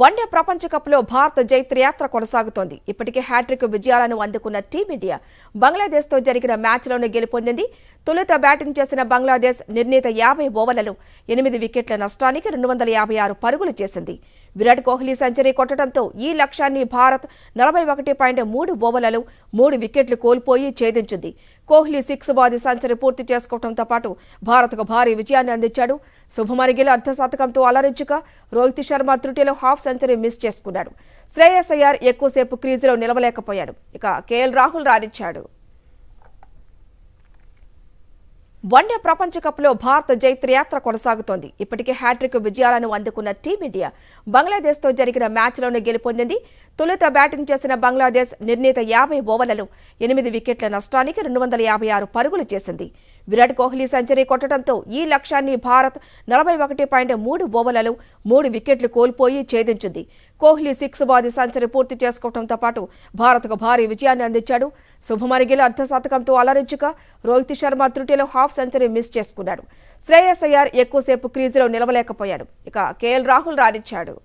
one day ప్రపంచ కప్లో భారత జైత్రయాత్ర కొనసాగుతోంది ఇప్పటికే హ్యాట్రిక్ విజయాలను అందుకున్న టీమిండియా బంగ్లాదేశ్తో జరిగిన మ్యాచ్లోనే గెలుపొందింది తొలుత బ్యాటింగ్ చేసిన బంగ్లాదేశ్ నిర్ణీత యాభై ఓవర్లలో ఎనిమిది వికెట్ల నష్టానికి రెండు వందల యాభై ఆరు పరుగులు చేసింది విరాట్ కోహ్లీ సెంచరీ కొట్టడంతో ఈ లక్ష్యాన్ని భారత్ నలభై ఒకటి పాయింట్ మూడు ఓవర్లలో మూడు వికెట్లు కోల్పోయి ఛేదించింది కోహ్లీ సిక్స్ బాది సెంచరీ పూర్తి చేసుకోవడంతో పాటు భారత్కు భారీ విజయాన్ని అందించాడు శుభమరిగిల గిల్ అర్ధశతకంతో అలరించగా రోహిత్ శర్మ త్రుటిలో హాఫ్ సెంచరీ మిస్ చేసుకున్నాడు శ్రేయస్ అయ్యార్ ఎక్కువసేపు క్రీజులో నిలవలేకపోయాడు ఇక కేఎల్ రాహుల్ రాణించాడు వన్డే ప్రపంచ కప్లో భారత యాత్ర కొనసాగుతోంది ఇప్పటికే హ్యాట్రిక్ విజయాలను అందుకున్న టీమిండియా బంగ్లాదేశ్తో జరిగిన మ్యాచ్లోనే గెలుపొందింది తొలుత బ్యాటింగ్ చేసిన బంగ్లాదేశ్ నిర్ణీత యాభై ఓవర్లలో ఎనిమిది వికెట్ల నష్టానికి రెండు వందల యాభై ఆరు పరుగులు చేసింది విరాట్ కోహ్లీ సెంచరీ కొట్టడంతో ఈ లక్ష్యాన్ని భారత్ నలభై ఒకటి పాయింట్ మూడు ఓవర్లలో మూడు వికెట్లు కోల్పోయి ఛేదించింది కోహ్లీ సిక్స్ బాది సెంచరీ పూర్తి చేసుకోవడంతో పాటు భారత్కు భారీ విజయాన్ని అందించాడు శుభమన్ గిల్ అర్ధశతకంతో అలరించగా రోహిత్ శర్మ త్రుటిలో హాఫ్ సెంచరీ మిస్ చేసుకున్నాడు శ్రేయస్ అయ్యార్ ఎక్కువసేపు క్రీజులో నిలవలేకపోయాడు ఇక కేఎల్ రాహుల్ రాణించాడు